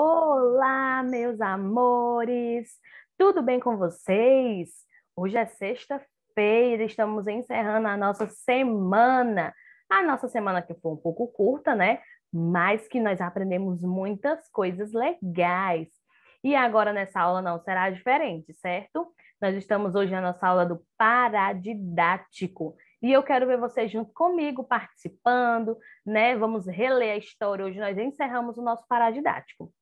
Olá, meus amores! Tudo bem com vocês? Hoje é sexta-feira, estamos encerrando a nossa semana. A nossa semana que foi um pouco curta, né? Mas que nós aprendemos muitas coisas legais. E agora nessa aula não será diferente, certo? Nós estamos hoje na nossa aula do paradidático. E eu quero ver vocês junto comigo, participando, né? Vamos reler a história. Hoje nós encerramos o nosso paradidático.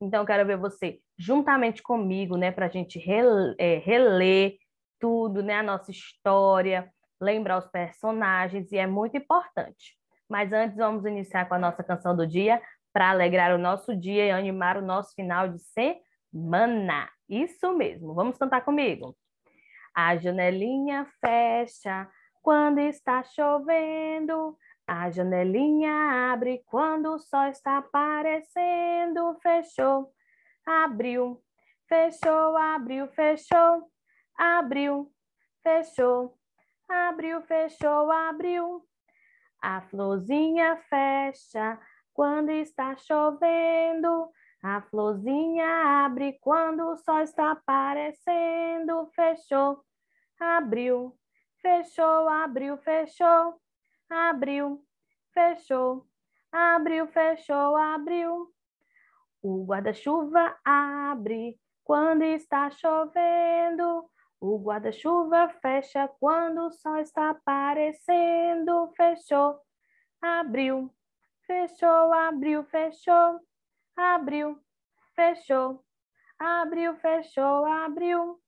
Então, quero ver você juntamente comigo, né, para a gente rele, é, reler tudo, né, a nossa história, lembrar os personagens, e é muito importante. Mas antes, vamos iniciar com a nossa canção do dia, para alegrar o nosso dia e animar o nosso final de semana. Isso mesmo, vamos cantar comigo. A janelinha fecha quando está chovendo, a janelinha abre quando o sol está aparecendo. Fechou, abriu, fechou, abriu, fechou, abriu, fechou, abriu, fechou, abriu. A florzinha fecha quando está chovendo. A florzinha abre quando o sol está aparecendo. Fechou, abriu, fechou, abriu, fechou abriu, fechou, abriu, fechou, abriu. O guarda-chuva abre quando está chovendo. O guarda-chuva fecha quando o sol está aparecendo. Fechou, abriu, fechou, abriu, fechou, abriu, fechou, abriu, fechou, abriu.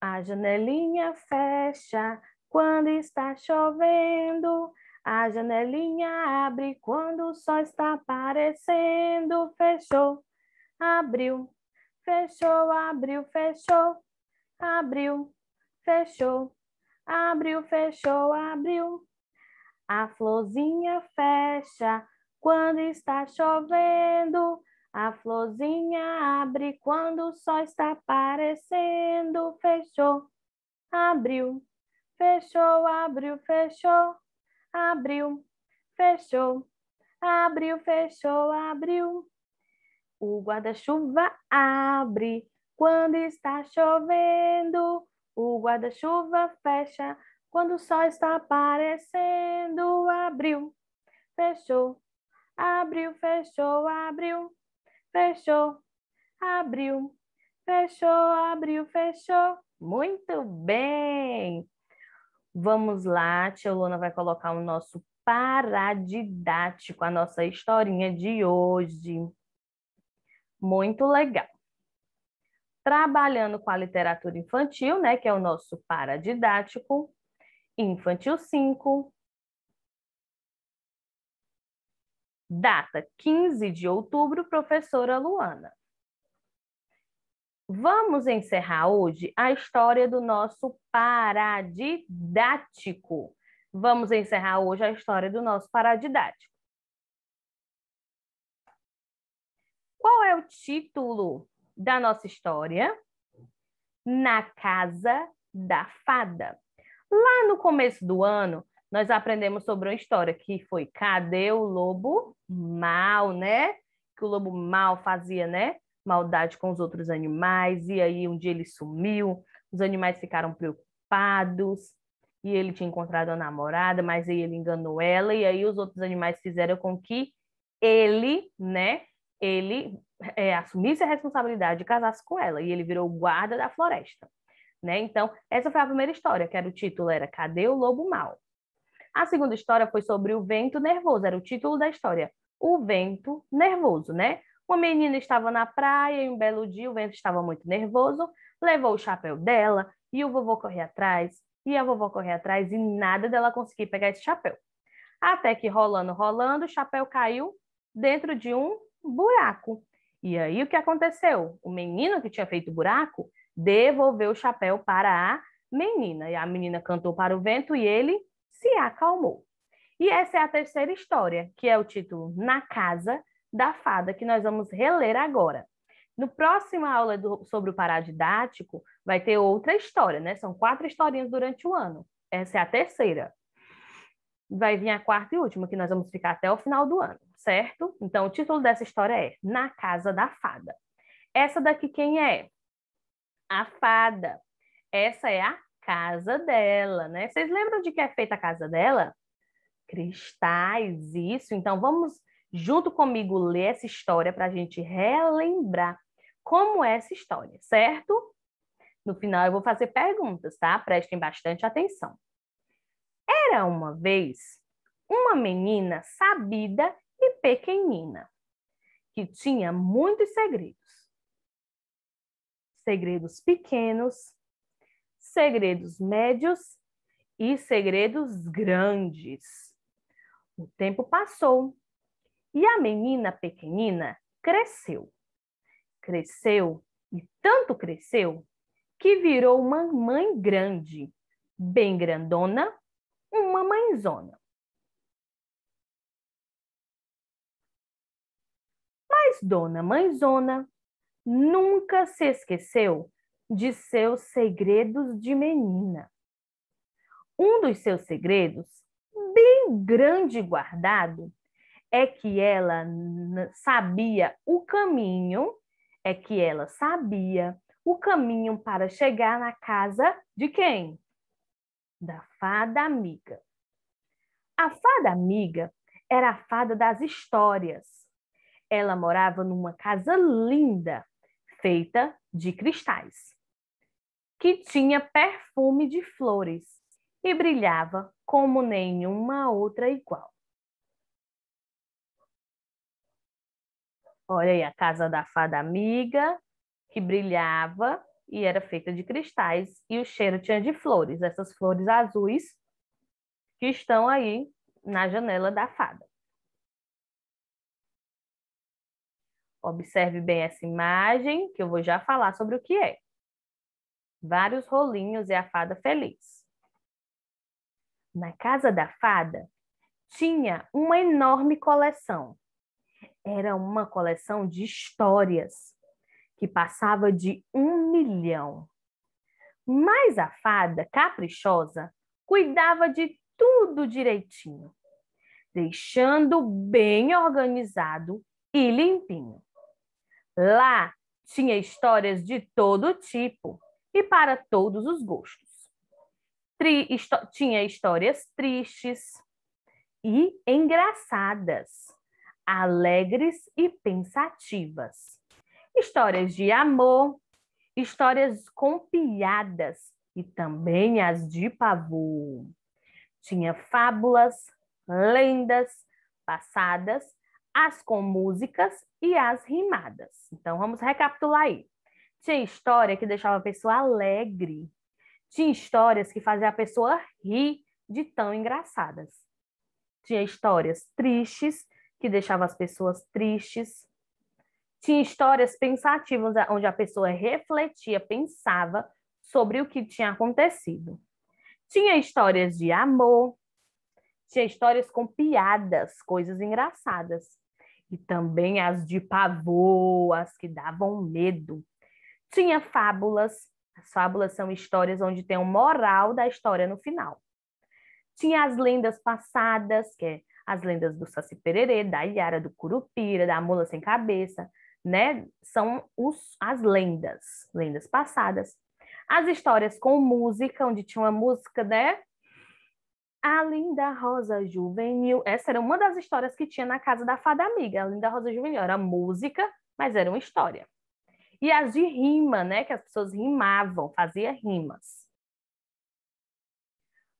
A janelinha fecha quando está chovendo, a janelinha abre. Quando o sol está aparecendo, fechou, abriu, fechou, abriu, fechou, abriu, fechou, abriu, fechou, abriu. A florzinha fecha quando está chovendo. A florzinha abre quando o sol está aparecendo. Fechou, abriu, fechou, abriu, fechou, abriu, fechou, abriu, fechou, abriu. O guarda-chuva abre quando está chovendo, o guarda-chuva fecha quando o sol está aparecendo. Abriu, fechou, abriu, fechou, abriu, fechou, abriu, fechou, abriu, fechou. Muito bem! Vamos lá, tia Luna vai colocar o nosso paradidático, a nossa historinha de hoje. Muito legal. Trabalhando com a literatura infantil, né, que é o nosso paradidático, infantil 5. Data 15 de outubro, professora Luana. Vamos encerrar hoje a história do nosso paradidático. Vamos encerrar hoje a história do nosso paradidático. Qual é o título da nossa história? Na Casa da Fada. Lá no começo do ano, nós aprendemos sobre uma história que foi Cadê o Lobo Mal, né? Que o Lobo Mal fazia, né? maldade com os outros animais, e aí um dia ele sumiu, os animais ficaram preocupados, e ele tinha encontrado a namorada, mas aí ele enganou ela, e aí os outros animais fizeram com que ele, né, ele é, assumisse a responsabilidade de casasse com ela, e ele virou guarda da floresta. Né? Então, essa foi a primeira história, que era o título, era Cadê o Lobo Mal? A segunda história foi sobre o vento nervoso, era o título da história. O vento nervoso, né? Uma menina estava na praia e um belo dia o vento estava muito nervoso, levou o chapéu dela e o vovô correu atrás e a vovó correu atrás e nada dela conseguir pegar esse chapéu. Até que rolando, rolando, o chapéu caiu dentro de um buraco. E aí o que aconteceu? O menino que tinha feito buraco devolveu o chapéu para a menina. E a menina cantou para o vento e ele se acalmou. E essa é a terceira história, que é o título Na Casa, da fada, que nós vamos reler agora. No próximo aula do, sobre o paradidático, vai ter outra história, né? São quatro historinhas durante o ano. Essa é a terceira. Vai vir a quarta e última, que nós vamos ficar até o final do ano, certo? Então, o título dessa história é Na Casa da Fada. Essa daqui quem é? A fada. Essa é a casa dela, né? Vocês lembram de que é feita a casa dela? Cristais, isso. Então, vamos junto comigo ler essa história para a gente relembrar como é essa história, certo? No final eu vou fazer perguntas, tá? Prestem bastante atenção. Era uma vez uma menina sabida e pequenina que tinha muitos segredos. Segredos pequenos, segredos médios e segredos grandes. O tempo passou e a menina pequenina cresceu. Cresceu e tanto cresceu que virou uma mãe grande, bem grandona, uma mãezona. Mas Dona Mãezona nunca se esqueceu de seus segredos de menina. Um dos seus segredos, bem grande guardado, é que ela sabia o caminho, é que ela sabia o caminho para chegar na casa de quem? Da fada amiga. A fada amiga era a fada das histórias. Ela morava numa casa linda, feita de cristais, que tinha perfume de flores e brilhava como nenhuma outra igual. Olha aí, a casa da fada amiga, que brilhava e era feita de cristais, e o cheiro tinha de flores, essas flores azuis que estão aí na janela da fada. Observe bem essa imagem, que eu vou já falar sobre o que é. Vários rolinhos e a fada feliz. Na casa da fada, tinha uma enorme coleção era uma coleção de histórias que passava de um milhão. Mas a fada caprichosa cuidava de tudo direitinho, deixando bem organizado e limpinho. Lá tinha histórias de todo tipo e para todos os gostos. Tri, tinha histórias tristes e engraçadas alegres e pensativas. Histórias de amor, histórias com piadas e também as de pavor. Tinha fábulas, lendas, passadas, as com músicas e as rimadas. Então vamos recapitular aí. Tinha história que deixava a pessoa alegre. Tinha histórias que fazia a pessoa rir de tão engraçadas. Tinha histórias tristes que deixava as pessoas tristes. Tinha histórias pensativas, eh, onde a pessoa refletia, pensava sobre o que tinha acontecido. Tinha histórias de amor, tinha histórias com piadas, coisas engraçadas. E também as de pavor, as que davam medo. Tinha fábulas, as fábulas são histórias onde tem um moral da história no final. Tinha as lendas passadas, que é as lendas do Saci Pererê, da Iara do Curupira, da Mula Sem Cabeça, né? São os, as lendas, lendas passadas. As histórias com música, onde tinha uma música, né? A Linda Rosa Juvenil. Essa era uma das histórias que tinha na casa da fada amiga. A Linda Rosa Juvenil era música, mas era uma história. E as de rima, né? Que as pessoas rimavam, faziam rimas.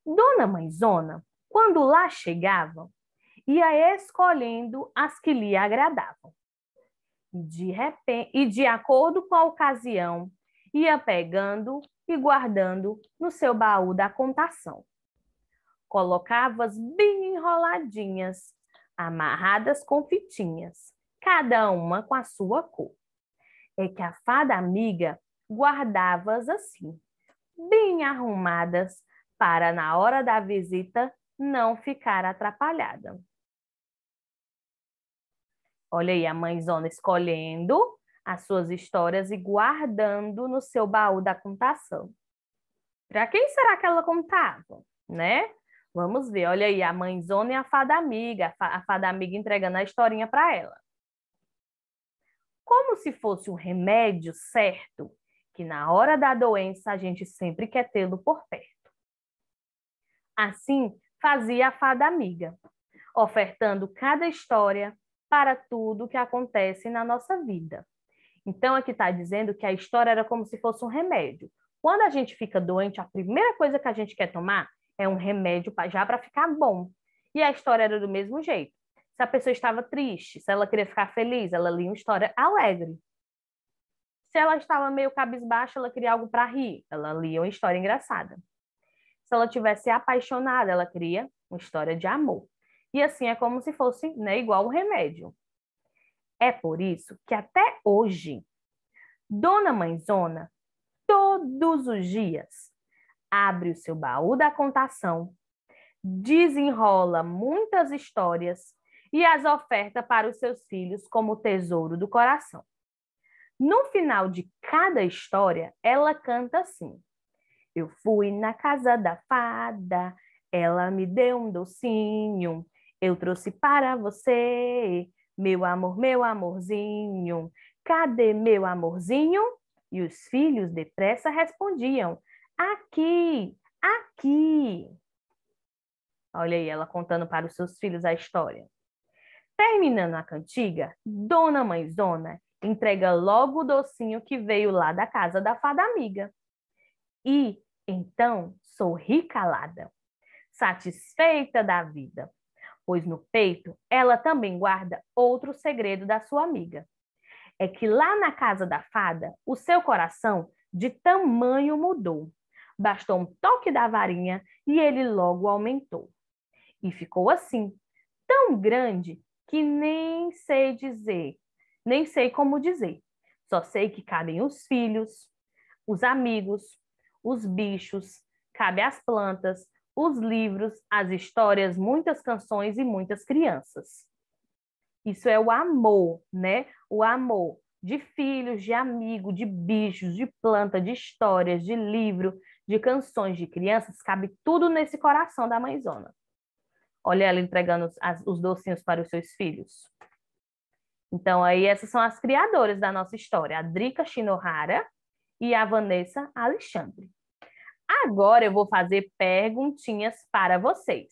Dona Mãezona, quando lá chegavam, ia escolhendo as que lhe agradavam. De repente, e de acordo com a ocasião, ia pegando e guardando no seu baú da contação. Colocava-as bem enroladinhas, amarradas com fitinhas, cada uma com a sua cor. É que a fada amiga guardava-as assim, bem arrumadas, para na hora da visita não ficar atrapalhada. Olha aí, a mãezona escolhendo as suas histórias e guardando no seu baú da contação. Para quem será que ela contava, né? Vamos ver, olha aí, a mãezona e a fada amiga, a fada amiga entregando a historinha para ela. Como se fosse um remédio certo, que na hora da doença a gente sempre quer tê-lo por perto. Assim fazia a fada amiga, ofertando cada história para tudo que acontece na nossa vida. Então, aqui está dizendo que a história era como se fosse um remédio. Quando a gente fica doente, a primeira coisa que a gente quer tomar é um remédio já para ficar bom. E a história era do mesmo jeito. Se a pessoa estava triste, se ela queria ficar feliz, ela lia uma história alegre. Se ela estava meio cabisbaixa, ela queria algo para rir, ela lia uma história engraçada. Se ela tivesse apaixonada, ela queria uma história de amor. E assim é como se fosse né, igual um remédio. É por isso que até hoje, Dona Mãezona, todos os dias, abre o seu baú da contação, desenrola muitas histórias e as oferta para os seus filhos como tesouro do coração. No final de cada história, ela canta assim: Eu fui na casa da fada, ela me deu um docinho, eu trouxe para você, meu amor, meu amorzinho. Cadê meu amorzinho? E os filhos depressa respondiam: Aqui, aqui. Olha aí ela contando para os seus filhos a história. Terminando a cantiga, Dona Mãezona entrega logo o docinho que veio lá da casa da fada amiga. E então sorri calada, satisfeita da vida, pois no peito ela também guarda outro segredo da sua amiga. É que lá na casa da fada, o seu coração de tamanho mudou. Bastou um toque da varinha e ele logo aumentou. E ficou assim, tão grande que nem sei dizer, nem sei como dizer. Só sei que cabem os filhos, os amigos, os bichos, cabe às plantas, os livros, as histórias, muitas canções e muitas crianças. Isso é o amor, né? O amor de filhos, de amigo, de bichos, de planta, de histórias, de livro, de canções, de crianças, cabe tudo nesse coração da mãezona. Olha ela entregando os, as, os docinhos para os seus filhos. Então, aí essas são as criadoras da nossa história, a Drica Shinohara e a Vanessa Alexandre. Agora eu vou fazer perguntinhas para vocês.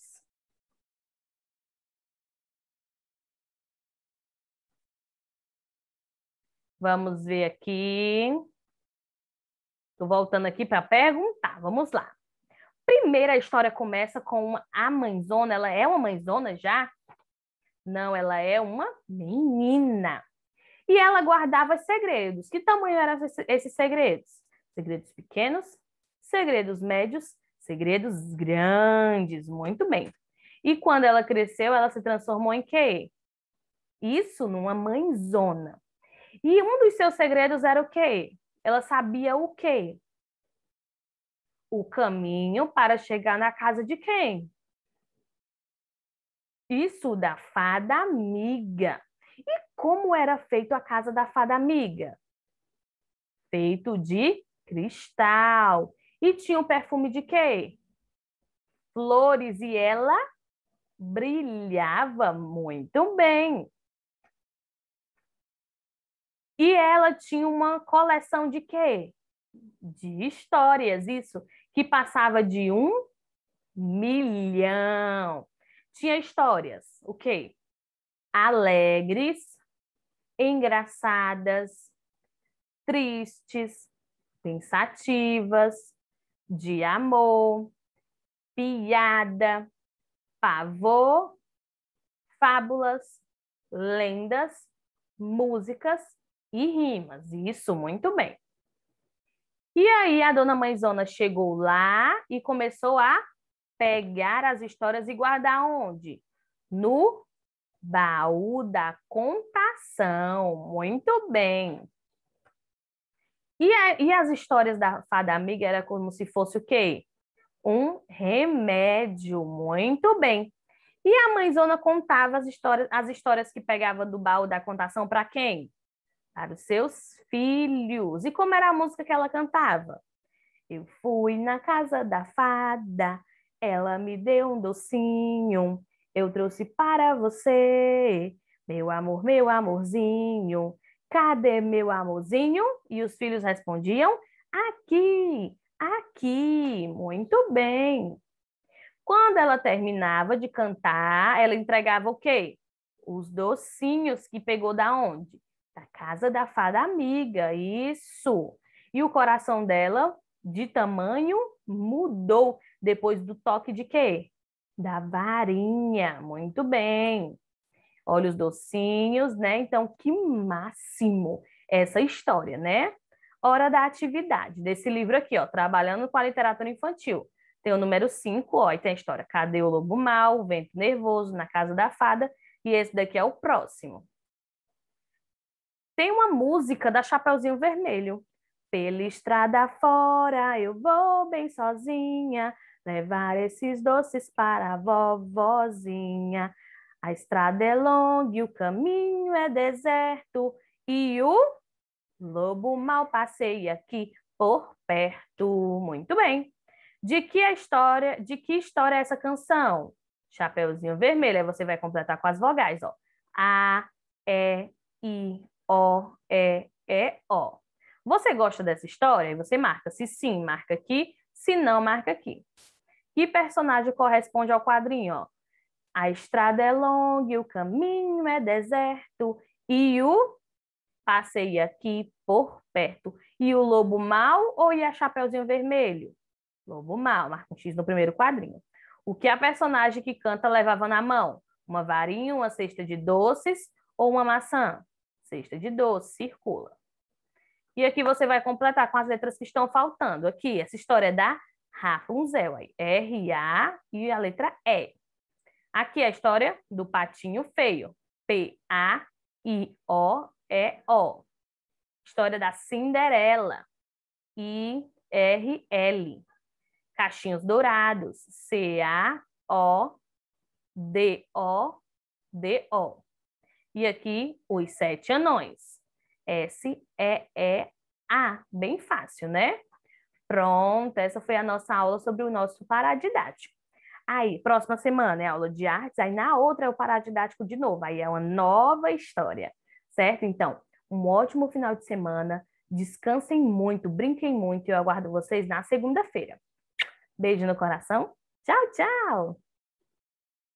Vamos ver aqui. Estou voltando aqui para perguntar. Vamos lá. Primeira história começa com a mãezona. Ela é uma mãezona já? Não, ela é uma menina. E ela guardava segredos. Que tamanho eram esses segredos? Segredos pequenos, segredos médios, segredos grandes, muito bem. E quando ela cresceu, ela se transformou em quê? Isso numa mãezona. E um dos seus segredos era o quê? Ela sabia o quê? O caminho para chegar na casa de quem? Isso da fada amiga. E como era feito a casa da fada amiga? Feito de cristal. E tinha um perfume de quê? Flores. E ela brilhava muito bem. E ela tinha uma coleção de quê? De histórias, isso, que passava de um milhão. Tinha histórias, o quê? Alegres, engraçadas, tristes, pensativas, de amor, piada, pavor, fábulas, lendas, músicas e rimas. Isso, muito bem. E aí a dona Mãezona chegou lá e começou a pegar as histórias e guardar onde? No baú da contação. Muito bem. E, a, e as histórias da fada amiga era como se fosse o quê? Um remédio. Muito bem. E a mãezona contava as histórias, as histórias que pegava do baú da contação para quem? Para os seus filhos. E como era a música que ela cantava? Eu fui na casa da fada, ela me deu um docinho, eu trouxe para você, meu amor, meu amorzinho, Cadê meu amorzinho? E os filhos respondiam: Aqui, aqui. Muito bem. Quando ela terminava de cantar, ela entregava o quê? Os docinhos que pegou da onde? Da casa da fada amiga. Isso. E o coração dela, de tamanho, mudou depois do toque de quê? Da varinha. Muito bem. Olha os docinhos, né? Então, que máximo essa história, né? Hora da atividade, desse livro aqui, ó, Trabalhando com a Literatura Infantil. Tem o número 5, ó, e tem a história Cadê o Lobo Mal, o Vento Nervoso, Na Casa da Fada, e esse daqui é o próximo. Tem uma música da Chapeuzinho Vermelho. Pela estrada fora eu vou bem sozinha, levar esses doces para a vovozinha. A estrada é longa e o caminho é deserto, e o lobo mal passeia aqui por perto. Muito bem. De que a história, de que história é essa canção? Chapeuzinho vermelho, aí você vai completar com as vogais, ó. A, E, I, O, E, E, O. Você gosta dessa história? Você marca. Se sim, marca aqui. Se não, marca aqui. Que personagem corresponde ao quadrinho? Ó? A estrada é longa e o caminho é deserto, e o passei aqui por perto. E o lobo mau ou a Chapeuzinho Vermelho? Lobo mau, marca um X no primeiro quadrinho. O que a personagem que canta levava na mão? Uma varinha, uma cesta de doces ou uma maçã? Cesta de doces, circula. E aqui você vai completar com as letras que estão faltando. Aqui, essa história é da Rapunzel, aí. R, A e a letra E. Aqui é a história do patinho feio. P-A-I-O-E-O. História da Cinderela. I-R-L. Cachinhos Dourados. C-A-O-D-O-D-O. E aqui, os sete anões. S-E-E-A. Bem fácil, né? Pronto, essa foi a nossa aula sobre o nosso paradidático. Aí, próxima semana é aula de artes, aí na outra é o paradidático de novo, aí é uma nova história, certo? Então, um ótimo final de semana, descansem muito, brinquem muito e eu aguardo vocês na segunda-feira. Beijo no coração, tchau, tchau!